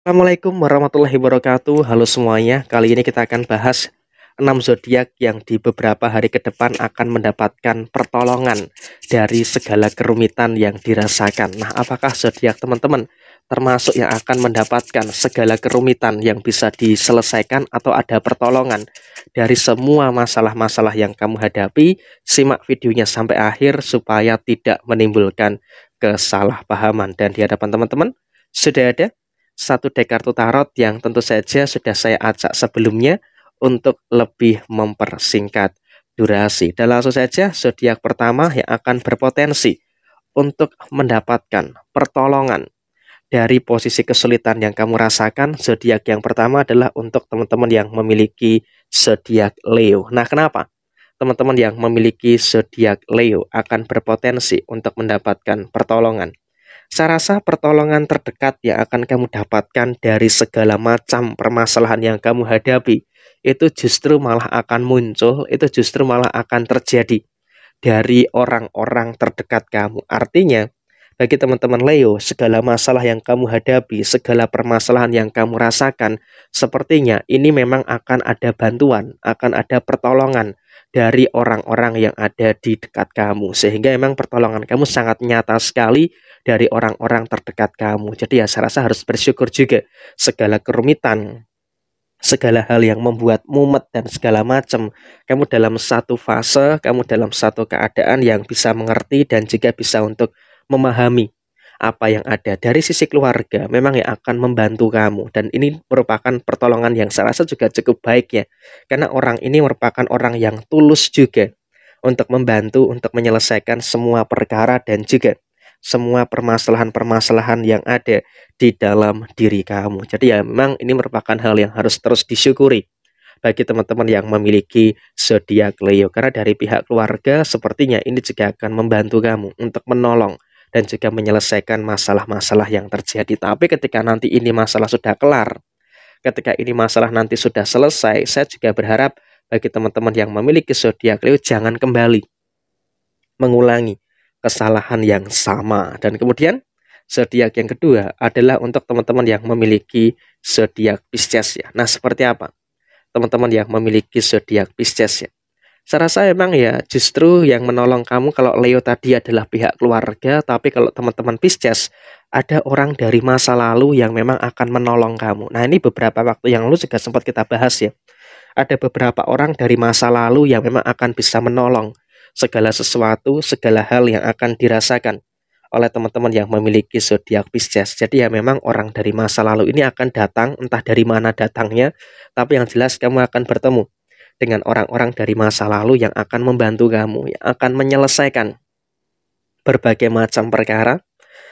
Assalamualaikum warahmatullahi wabarakatuh Halo semuanya Kali ini kita akan bahas 6 zodiak yang di beberapa hari ke depan akan mendapatkan pertolongan dari segala kerumitan yang dirasakan Nah apakah zodiak teman-teman termasuk yang akan mendapatkan segala kerumitan yang bisa diselesaikan atau ada pertolongan dari semua masalah-masalah yang kamu hadapi Simak videonya sampai akhir supaya tidak menimbulkan kesalahpahaman Dan di hadapan teman-teman sudah ada satu dek kartu tarot yang tentu saja sudah saya ajak sebelumnya untuk lebih mempersingkat durasi. Dan langsung saja zodiak pertama yang akan berpotensi untuk mendapatkan pertolongan dari posisi kesulitan yang kamu rasakan. Zodiak yang pertama adalah untuk teman-teman yang memiliki zodiak Leo. Nah, kenapa? Teman-teman yang memiliki zodiak Leo akan berpotensi untuk mendapatkan pertolongan saya rasa pertolongan terdekat yang akan kamu dapatkan dari segala macam permasalahan yang kamu hadapi itu justru malah akan muncul, itu justru malah akan terjadi dari orang-orang terdekat kamu. Artinya, bagi teman-teman Leo, segala masalah yang kamu hadapi, segala permasalahan yang kamu rasakan, sepertinya ini memang akan ada bantuan, akan ada pertolongan dari orang-orang yang ada di dekat kamu. Sehingga memang pertolongan kamu sangat nyata sekali dari orang-orang terdekat kamu. Jadi ya saya rasa harus bersyukur juga segala kerumitan, segala hal yang membuat mumet dan segala macam. Kamu dalam satu fase, kamu dalam satu keadaan yang bisa mengerti dan juga bisa untuk memahami apa yang ada dari sisi keluarga memang yang akan membantu kamu dan ini merupakan pertolongan yang saya rasa juga cukup baik ya karena orang ini merupakan orang yang tulus juga untuk membantu untuk menyelesaikan semua perkara dan juga semua permasalahan-permasalahan yang ada di dalam diri kamu. Jadi ya memang ini merupakan hal yang harus terus disyukuri bagi teman-teman yang memiliki zodiak Leo karena dari pihak keluarga sepertinya ini juga akan membantu kamu untuk menolong dan juga menyelesaikan masalah-masalah yang terjadi. Tapi ketika nanti ini masalah sudah kelar, ketika ini masalah nanti sudah selesai, saya juga berharap bagi teman-teman yang memiliki zodiak Leo jangan kembali mengulangi kesalahan yang sama. Dan kemudian zodiak yang kedua adalah untuk teman-teman yang memiliki zodiak Pisces ya. Nah, seperti apa? Teman-teman yang memiliki zodiak Pisces ya saya rasa emang ya justru yang menolong kamu kalau Leo tadi adalah pihak keluarga, tapi kalau teman-teman Pisces ada orang dari masa lalu yang memang akan menolong kamu. Nah ini beberapa waktu yang lalu juga sempat kita bahas ya. Ada beberapa orang dari masa lalu yang memang akan bisa menolong segala sesuatu, segala hal yang akan dirasakan oleh teman-teman yang memiliki zodiak Pisces. Jadi ya memang orang dari masa lalu ini akan datang, entah dari mana datangnya, tapi yang jelas kamu akan bertemu dengan orang-orang dari masa lalu yang akan membantu kamu, yang akan menyelesaikan berbagai macam perkara,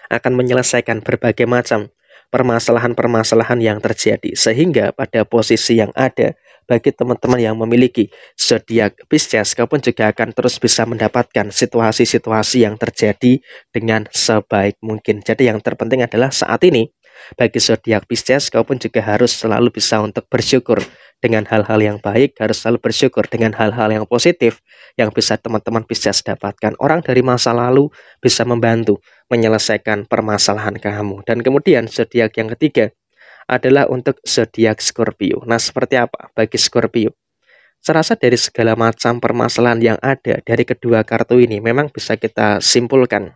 akan menyelesaikan berbagai macam permasalahan-permasalahan yang terjadi. Sehingga pada posisi yang ada, bagi teman-teman yang memiliki zodiak Pisces, kamu juga akan terus bisa mendapatkan situasi-situasi yang terjadi dengan sebaik mungkin. Jadi yang terpenting adalah saat ini, bagi zodiak Pisces, kau pun juga harus selalu bisa untuk bersyukur dengan hal-hal yang baik, harus selalu bersyukur dengan hal-hal yang positif yang bisa teman-teman Pisces dapatkan. Orang dari masa lalu bisa membantu menyelesaikan permasalahan kamu. Dan kemudian zodiak yang ketiga adalah untuk zodiak Scorpio. Nah, seperti apa bagi Scorpio? Serasa dari segala macam permasalahan yang ada dari kedua kartu ini memang bisa kita simpulkan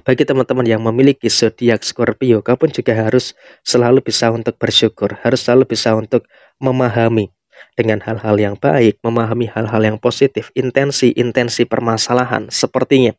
bagi teman-teman yang memiliki zodiak Scorpio, kau pun juga harus selalu bisa untuk bersyukur, harus selalu bisa untuk memahami dengan hal-hal yang baik, memahami hal-hal yang positif, intensi-intensi permasalahan sepertinya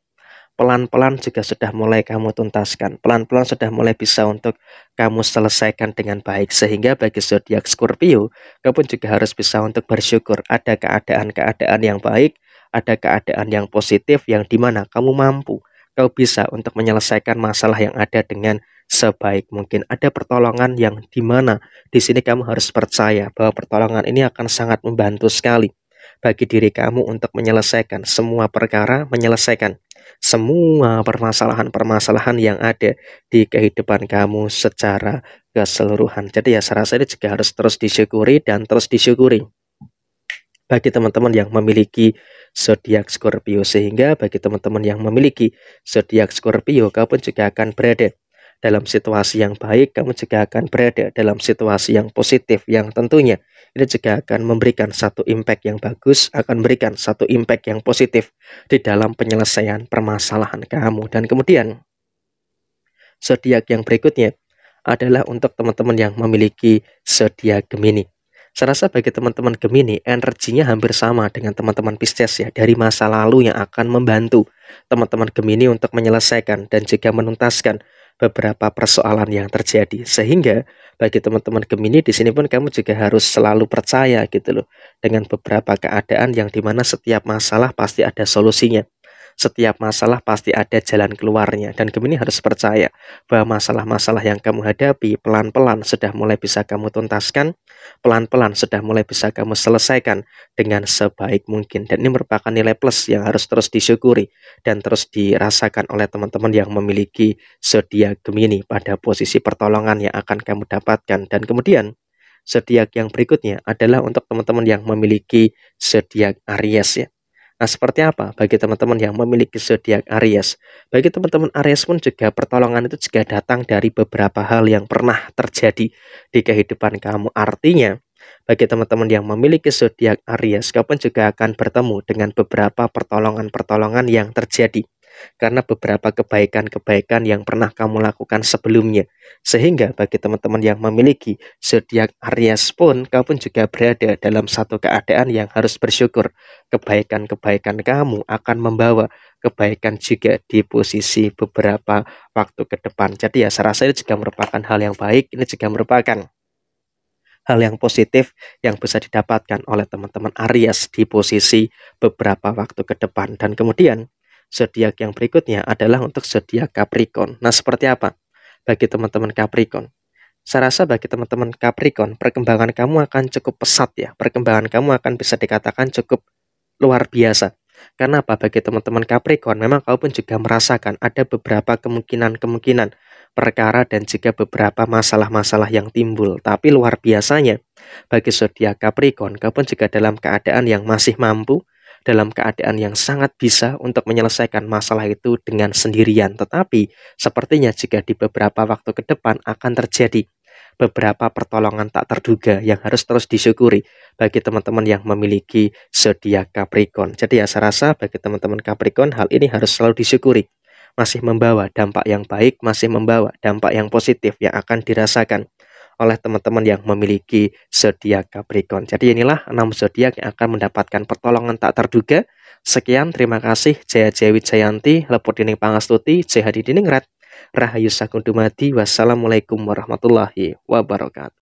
pelan-pelan juga sudah mulai kamu tuntaskan. Pelan-pelan sudah mulai bisa untuk kamu selesaikan dengan baik. Sehingga bagi zodiak Scorpio, kau pun juga harus bisa untuk bersyukur. Ada keadaan-keadaan yang baik, ada keadaan yang positif yang dimana kamu mampu kau bisa untuk menyelesaikan masalah yang ada dengan sebaik mungkin. Ada pertolongan yang di mana? di sini kamu harus percaya bahwa pertolongan ini akan sangat membantu sekali bagi diri kamu untuk menyelesaikan semua perkara, menyelesaikan semua permasalahan-permasalahan yang ada di kehidupan kamu secara keseluruhan. Jadi ya saya rasa ini juga harus terus disyukuri dan terus disyukuri bagi teman-teman yang memiliki zodiak Scorpio sehingga bagi teman-teman yang memiliki zodiak Scorpio kamu juga akan berada dalam situasi yang baik kamu juga akan berada dalam situasi yang positif yang tentunya ini juga akan memberikan satu impact yang bagus akan memberikan satu impact yang positif di dalam penyelesaian permasalahan kamu dan kemudian zodiak yang berikutnya adalah untuk teman-teman yang memiliki zodiak Gemini saya rasa bagi teman-teman Gemini, energinya hampir sama dengan teman-teman Pisces ya, dari masa lalu yang akan membantu teman-teman Gemini untuk menyelesaikan dan juga menuntaskan beberapa persoalan yang terjadi. Sehingga bagi teman-teman Gemini di sini pun kamu juga harus selalu percaya gitu loh dengan beberapa keadaan yang dimana setiap masalah pasti ada solusinya. Setiap masalah pasti ada jalan keluarnya dan Gemini harus percaya bahwa masalah-masalah yang kamu hadapi pelan-pelan sudah mulai bisa kamu tuntaskan, pelan-pelan sudah mulai bisa kamu selesaikan dengan sebaik mungkin. Dan ini merupakan nilai plus yang harus terus disyukuri dan terus dirasakan oleh teman-teman yang memiliki zodiak Gemini pada posisi pertolongan yang akan kamu dapatkan dan kemudian zodiak yang berikutnya adalah untuk teman-teman yang memiliki zodiak Aries ya. Nah, seperti apa bagi teman-teman yang memiliki zodiak Aries? Bagi teman-teman Aries pun juga pertolongan itu juga datang dari beberapa hal yang pernah terjadi di kehidupan kamu. Artinya, bagi teman-teman yang memiliki zodiak Aries, kapan juga akan bertemu dengan beberapa pertolongan-pertolongan yang terjadi karena beberapa kebaikan-kebaikan yang pernah kamu lakukan sebelumnya. Sehingga bagi teman-teman yang memiliki zodiak Aries pun, kamu pun juga berada dalam satu keadaan yang harus bersyukur. Kebaikan-kebaikan kamu akan membawa kebaikan juga di posisi beberapa waktu ke depan. Jadi ya saya rasa ini juga merupakan hal yang baik, ini juga merupakan hal yang positif yang bisa didapatkan oleh teman-teman Aries di posisi beberapa waktu ke depan. Dan kemudian zodiak yang berikutnya adalah untuk zodiak Capricorn. Nah, seperti apa bagi teman-teman Capricorn? Saya rasa bagi teman-teman Capricorn, perkembangan kamu akan cukup pesat ya. Perkembangan kamu akan bisa dikatakan cukup luar biasa. Karena apa? Bagi teman-teman Capricorn, memang kau pun juga merasakan ada beberapa kemungkinan-kemungkinan perkara dan juga beberapa masalah-masalah yang timbul. Tapi luar biasanya, bagi zodiak Capricorn, kau pun juga dalam keadaan yang masih mampu dalam keadaan yang sangat bisa untuk menyelesaikan masalah itu dengan sendirian. Tetapi sepertinya jika di beberapa waktu ke depan akan terjadi beberapa pertolongan tak terduga yang harus terus disyukuri bagi teman-teman yang memiliki zodiak Capricorn. Jadi ya saya rasa bagi teman-teman Capricorn hal ini harus selalu disyukuri. Masih membawa dampak yang baik, masih membawa dampak yang positif yang akan dirasakan oleh teman-teman yang memiliki zodiak Capricorn. Jadi inilah enam zodiak yang akan mendapatkan pertolongan tak terduga. Sekian, terima kasih. Jaya Jaya Wijayanti, Lepur Dining Pangastuti, Jehadi Diningrat, Rahayu Sakundumadi. Wassalamualaikum warahmatullahi wabarakatuh.